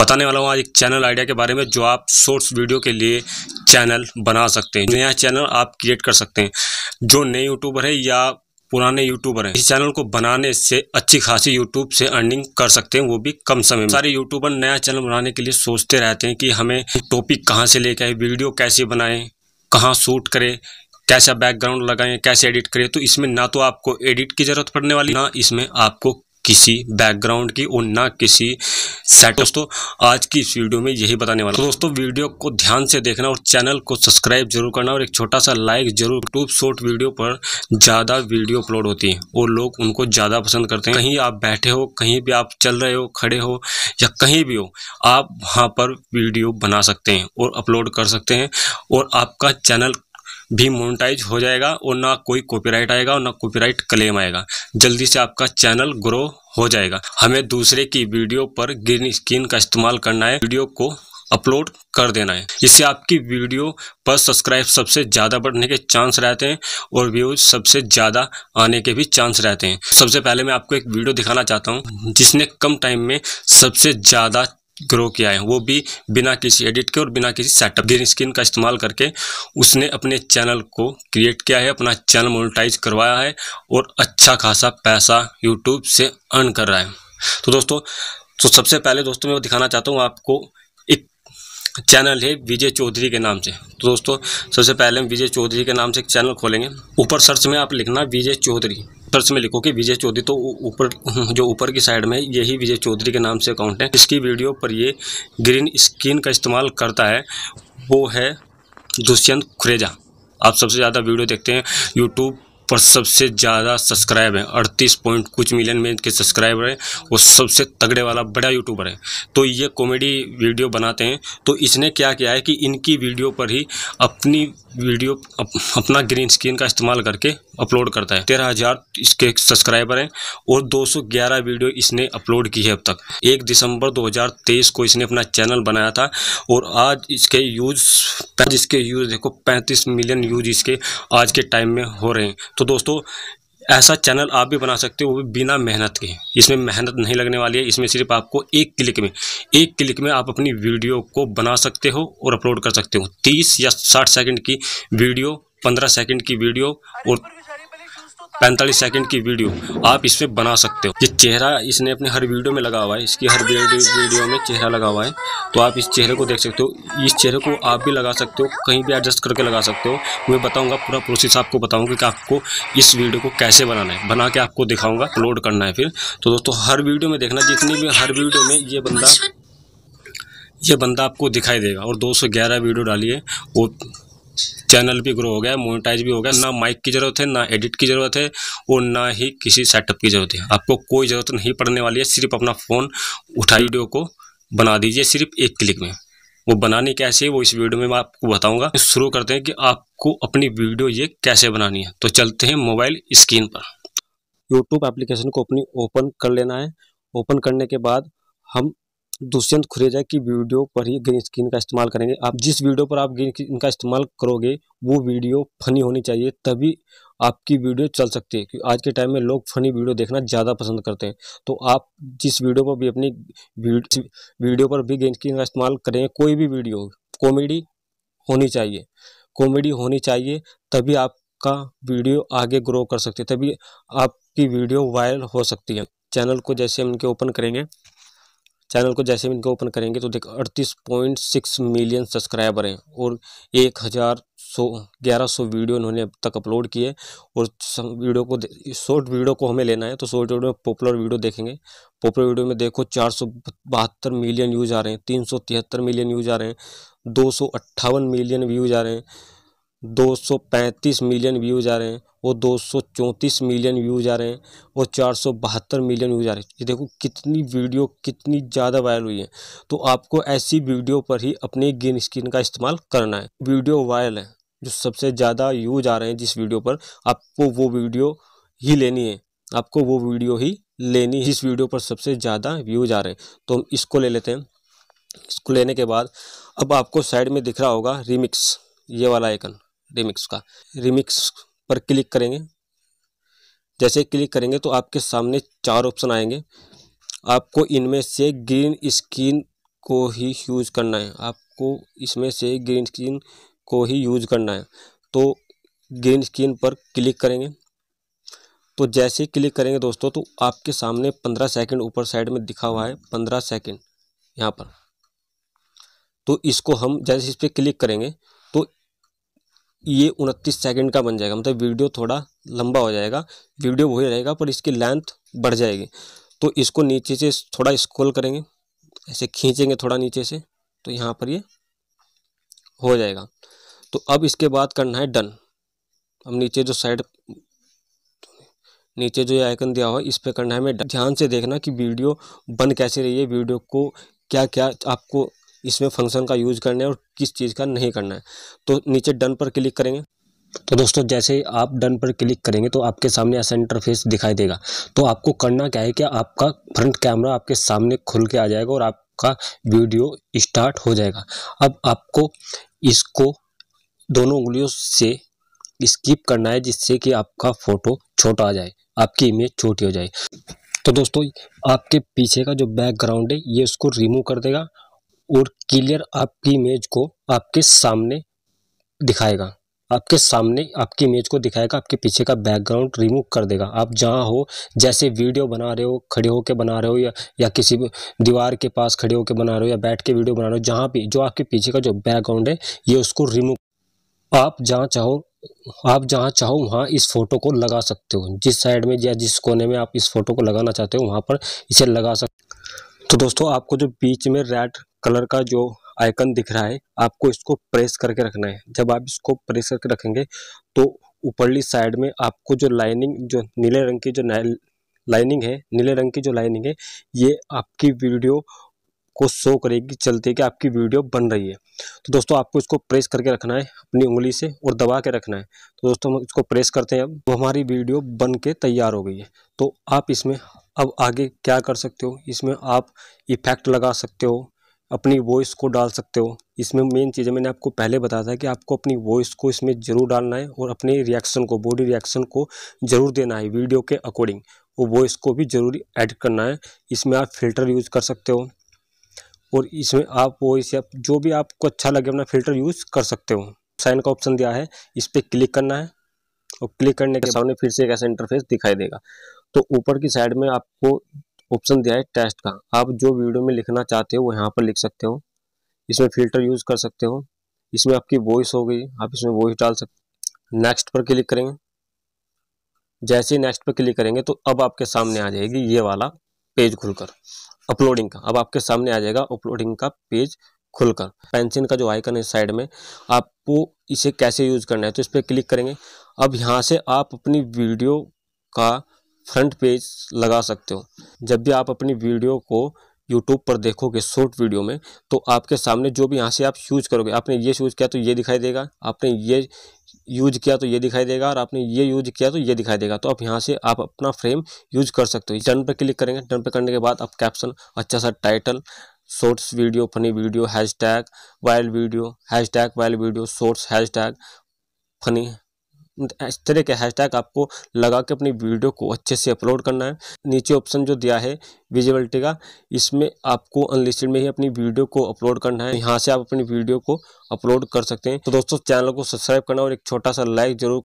बताने वाला हूँ आज एक चैनल आइडिया के बारे में जो आप शॉर्ट्स वीडियो के लिए चैनल बना सकते हैं नया चैनल आप क्रिएट कर सकते हैं जो नए यूट्यूबर है या पुराने यूट्यूबर हैं इस चैनल को बनाने से अच्छी खासी यूट्यूब से अर्निंग कर सकते हैं वो भी कम समय में सारे यूट्यूबर नया चैनल बनाने के लिए सोचते रहते हैं कि हमें टॉपिक कहाँ से लेके आए वीडियो कैसे बनाएं कहाँ शूट करें कैसा बैकग्राउंड लगाएं कैसे एडिट करें तो इसमें ना तो आपको एडिट की ज़रूरत पड़ने वाली ना इसमें आपको किसी बैकग्राउंड की और ना किसी सेट दोस्तों आज की इस वीडियो में यही बताने वाला तो दोस्तों वीडियो को ध्यान से देखना और चैनल को सब्सक्राइब जरूर करना और एक छोटा सा लाइक जरूर यूट्यूब शॉर्ट वीडियो पर ज़्यादा वीडियो अपलोड होती है और लोग उनको ज़्यादा पसंद करते हैं कहीं आप बैठे हो कहीं भी आप चल रहे हो खड़े हो या कहीं भी हो आप वहाँ पर वीडियो बना सकते हैं और अपलोड कर सकते हैं और आपका चैनल भी मोनिटाइज हो जाएगा और ना कोई कॉपीराइट आएगा और ना कॉपीराइट क्लेम आएगा जल्दी से आपका चैनल ग्रो हो जाएगा हमें दूसरे की वीडियो पर ग्रीन स्क्रीन का इस्तेमाल करना है वीडियो को अपलोड कर देना है इससे आपकी वीडियो पर सब्सक्राइब सबसे ज़्यादा बढ़ने के चांस रहते हैं और व्यूज सबसे ज़्यादा आने के भी चांस रहते हैं सबसे पहले मैं आपको एक वीडियो दिखाना चाहता हूँ जिसने कम टाइम में सबसे ज़्यादा ग्रो किया है वो भी बिना किसी एडिट के और बिना किसी सेटअप ग्रीन स्क्रीन का इस्तेमाल करके उसने अपने चैनल को क्रिएट किया है अपना चैनल मोनिटाइज करवाया है और अच्छा खासा पैसा यूट्यूब से अर्न कर रहा है तो दोस्तों तो सबसे पहले दोस्तों मैं दिखाना चाहता हूँ आपको एक चैनल है विजय चौधरी के नाम से तो दोस्तों सबसे पहले हम विजय चौधरी के नाम से एक चैनल खोलेंगे ऊपर सर्च में आप लिखना विजय चौधरी सर्च में लिखो कि विजय चौधरी तो ऊपर हम्म, जो ऊपर की साइड में यही विजय चौधरी के नाम से अकाउंट है इसकी वीडियो पर ये ग्रीन स्क्रीन का इस्तेमाल करता है वो है दुष्यंत खुरेजा आप सबसे ज़्यादा वीडियो देखते हैं यूट्यूब पर सबसे ज़्यादा सब्सक्राइब है अड़तीस पॉइंट कुछ मिलियन में इनके सब्सक्राइबर हैं वो सबसे तगड़े वाला बड़ा यूट्यूबर है तो ये कॉमेडी वीडियो बनाते हैं तो इसने क्या किया है कि इनकी वीडियो पर ही अपनी वीडियो अप, अपना ग्रीन स्क्रीन का इस्तेमाल करके अपलोड करता है तेरह हजार इसके सब्सक्राइबर हैं और 211 वीडियो इसने अपलोड की है अब तक एक दिसंबर 2023 को इसने अपना चैनल बनाया था और आज इसके यूज इसके यूज देखो 35 मिलियन यूज इसके आज के टाइम में हो रहे हैं तो दोस्तों ऐसा चैनल आप भी बना सकते हो वो भी बिना मेहनत के इसमें मेहनत नहीं लगने वाली है इसमें सिर्फ आपको एक क्लिक में एक क्लिक में आप अपनी वीडियो को बना सकते हो और अपलोड कर सकते हो तीस या साठ सेकंड की वीडियो पंद्रह सेकंड की वीडियो और तो पैंतालीस सेकंड की वीडियो आप इसमें बना सकते हो ये चेहरा इसने अपने हर वीडियो में लगा हुआ है इसकी हर वीडियो में चेहरा लगा हुआ है तो आप इस चेहरे को देख सकते हो इस चेहरे को आप भी लगा सकते हो कहीं भी एडजस्ट करके लगा सकते हो मैं बताऊंगा पूरा प्रोसेस आपको बताऊंगा कि आपको इस वीडियो को कैसे बनाना है बना के आपको दिखाऊँगा अपलोड करना है फिर तो दोस्तों हर वीडियो में देखना जितनी भी हर वीडियो में ये बंदा ये बंदा आपको दिखाई देगा और दो वीडियो डालिए और चैनल भी ग्रो हो गया मोनेटाइज भी हो गया ना माइक की ज़रूरत है ना एडिट की ज़रूरत है और ना ही किसी सेटअप की ज़रूरत है आपको कोई ज़रूरत नहीं पड़ने वाली है सिर्फ अपना फ़ोन उठा वीडियो को बना दीजिए सिर्फ एक क्लिक में वो बनानी कैसे है वो इस वीडियो में मैं आपको बताऊंगा शुरू करते हैं कि आपको अपनी वीडियो ये कैसे बनानी है तो चलते हैं मोबाइल स्क्रीन पर यूट्यूब एप्लीकेशन को अपनी ओपन कर लेना है ओपन करने के बाद हम दुष्यंत खुरेजा की वीडियो पर ही ग्रीन स्क्रीन का इस्तेमाल करेंगे आप जिस वीडियो पर आप ग्रीन स्क्रीन का इस्तेमाल करोगे वो वीडियो फनी होनी चाहिए तभी आपकी वीडियो चल सकती है क्योंकि आज के टाइम में लोग फनी वीडियो देखना ज़्यादा पसंद करते हैं तो आप जिस वीडियो पर भी अपनी वीडियो पर भी ग्रीन स्क्रीन का इस्तेमाल करेंगे कोई भी वीडियो कॉमेडी होनी चाहिए कॉमेडी होनी चाहिए तभी आपका वीडियो आगे ग्रो कर सकती है तभी आपकी वीडियो वायरल हो सकती है चैनल को जैसे हम इनके ओपन करेंगे चैनल को जैसे भी इनको ओपन करेंगे तो देखो अड़तीस पॉइंट सिक्स मिलियन सब्सक्राइबर हैं और एक हज़ार सौ ग्यारह सौ वीडियो इन्होंने अब तक अपलोड किए और वीडियो को शॉर्ट वीडियो को हमें लेना है तो शॉर्ट वीडियो में पॉपुलर वीडियो देखेंगे पॉपुलर वीडियो में देखो चार सौ बहत्तर मिलियन व्यूज़ आ रहे हैं तीन सौ तिहत्तर मिलियन व्यूज़ आ रहे हैं दो सौ अट्ठावन मिलियन व्यूज़ आ रहे हैं 235 मिलियन व्यूज़ आ रहे हैं और 234 मिलियन व्यूज़ आ रहे हैं और चार मिलियन व्यूज़ आ रहे हैं ये देखो कितनी वीडियो कितनी ज़्यादा वायरल हुई है तो आपको ऐसी वीडियो पर ही अपने ग्रीन स्क्रीन का इस्तेमाल करना है वीडियो वायरल है जो सबसे ज़्यादा यूज आ रहे हैं जिस वीडियो पर आपको वो वीडियो ही लेनी है आपको वो वीडियो ही लेनी इस वीडियो पर सबसे ज़्यादा व्यूज आ रहे हैं तो हम इसको ले लेते हैं इसको लेने के बाद अब आपको साइड में दिख रहा होगा रिमिक्स ये वाला आइकन रिमिक्स का रिमिक्स पर क्लिक करेंगे जैसे क्लिक करेंगे तो आपके सामने चार ऑप्शन आएंगे आपको इनमें से ग्रीन स्क्रीन को ही यूज करना है आपको इसमें से ग्रीन स्क्रीन को ही यूज करना है तो ग्रीन स्क्रीन पर क्लिक करेंगे तो जैसे ही क्लिक करेंगे दोस्तों तो आपके सामने पंद्रह सेकंड ऊपर साइड में दिखा हुआ है पंद्रह सेकंड यहाँ पर तो इसको हम जैसे इस पर क्लिक करेंगे ये उनतीस सेकंड का बन जाएगा मतलब वीडियो थोड़ा लंबा हो जाएगा वीडियो वही रहेगा पर इसकी लेंथ बढ़ जाएगी तो इसको नीचे से थोड़ा स्क्रोल करेंगे ऐसे खींचेंगे थोड़ा नीचे से तो यहाँ पर ये हो जाएगा तो अब इसके बाद करना है डन अब नीचे जो साइड नीचे जो ये आइकन दिया हुआ है इस पर करना है हमें ध्यान से देखना कि वीडियो बन कैसे रही है वीडियो को क्या क्या आपको इसमें फंक्शन का यूज़ करना है और किस चीज़ का नहीं करना है तो नीचे डन पर क्लिक करेंगे तो दोस्तों जैसे ही आप डन पर क्लिक करेंगे तो आपके सामने ऐसा इंटरफेस दिखाई देगा तो आपको करना क्या है कि आपका फ्रंट कैमरा आपके सामने खुल के आ जाएगा और आपका वीडियो स्टार्ट हो जाएगा अब आपको इसको दोनों उंगलियों से स्किप करना है जिससे कि आपका फ़ोटो छोटा आ जाए आपकी इमेज छोटी हो जाए तो दोस्तों आपके पीछे का जो बैकग्राउंड है ये उसको रिमूव कर देगा और क्लियर आपकी इमेज को आपके सामने दिखाएगा आपके सामने आपकी इमेज को दिखाएगा आपके पीछे का बैकग्राउंड रिमूव कर देगा आप जहाँ हो जैसे वीडियो बना रहे हो खड़े होकर बना रहे हो या या किसी दीवार के पास खड़े होकर बना रहे हो या बैठ के वीडियो बना रहे हो जहाँ भी जो आपके पीछे का जो बैकग्राउंड है ये उसको रिमूव आप जहाँ चाहो आप जहाँ चाहो वहाँ इस फोटो को लगा सकते हो जिस साइड में या जिस कोने में आप इस फोटो को लगाना चाहते हो वहाँ पर इसे लगा सकते तो दोस्तों आपको जो बीच में रेड कलर का जो आइकन दिख रहा है आपको इसको प्रेस करके रखना है जब आप इसको प्रेस करके रखेंगे तो ऊपरली साइड में आपको जो लाइनिंग जो नीले रंग की जो लाइनिंग है नीले रंग की जो लाइनिंग है ये आपकी वीडियो को शो करेगी चलते कि आपकी वीडियो बन रही है तो दोस्तों आपको इसको प्रेस करके रखना है अपनी उंगली से और दबा के रखना है तो दोस्तों हम इसको प्रेस करते हैं अब तो हमारी वीडियो बन के तैयार हो गई है तो आप इसमें अब आगे क्या कर सकते हो इसमें आप इफेक्ट लगा सकते हो अपनी वॉइस को डाल सकते हो इसमें मेन चीज़ मैंने आपको पहले बताया था कि आपको अपनी वॉइस को इसमें ज़रूर डालना है और अपने रिएक्शन को बॉडी रिएक्शन को ज़रूर देना है वीडियो के अकॉर्डिंग और वॉइस को भी ज़रूर ऐड करना है इसमें आप फिल्टर यूज़ कर सकते हो और इसमें आप वॉइस या जो भी आपको अच्छा लगे अपना फिल्टर यूज़ कर सकते हो साइन का ऑप्शन दिया है इस पर क्लिक करना है और क्लिक करने के सामने फिर से एक ऐसा इंटरफेस दिखाई देगा तो ऊपर की साइड में आपको ऑप्शन दिया है टेस्ट का आप जो वीडियो में लिखना चाहते हो वो यहाँ पर लिख सकते हो इसमें फिल्टर यूज़ कर सकते हो इसमें आपकी वॉइस हो गई आप इसमें वॉइस डाल सकते नेक्स्ट पर क्लिक करेंगे जैसे ही नेक्स्ट पर क्लिक करेंगे तो अब आपके सामने आ जाएगी ये वाला पेज खुलकर अपलोडिंग का अब आपके सामने आ जाएगा अपलोडिंग का पेज खुलकर पेंसिल का जो आइकन है साइड में आपको इसे कैसे यूज़ करना है तो इस पर क्लिक करेंगे अब यहाँ से आप अपनी वीडियो का फ्रंट पेज लगा सकते हो जब भी आप अपनी वीडियो को यूट्यूब पर देखोगे शॉर्ट वीडियो में तो आपके सामने जो भी यहाँ से आप यूज करोगे आपने ये यूज किया तो ये दिखाई देगा आपने ये यूज किया तो ये दिखाई देगा और आपने ये यूज किया तो ये दिखाई देगा तो आप यहाँ से आप अपना फ्रेम यूज कर सकते हो डन पर क्लिक करेंगे डन पर करने के बाद आप कैप्शन अच्छा सा title shorts video funny video hashtag viral video hashtag viral video shorts hashtag funny इस तरह के हैशटैग आपको लगा के अपनी वीडियो को अच्छे से अपलोड करना है नीचे ऑप्शन जो दिया है विजिबिलिटी का इसमें आपको अनलिस्टेड में ही अपनी वीडियो को अपलोड करना है यहाँ से आप अपनी वीडियो को अपलोड कर सकते हैं तो दोस्तों चैनल को सब्सक्राइब करना और एक छोटा सा लाइक जरूर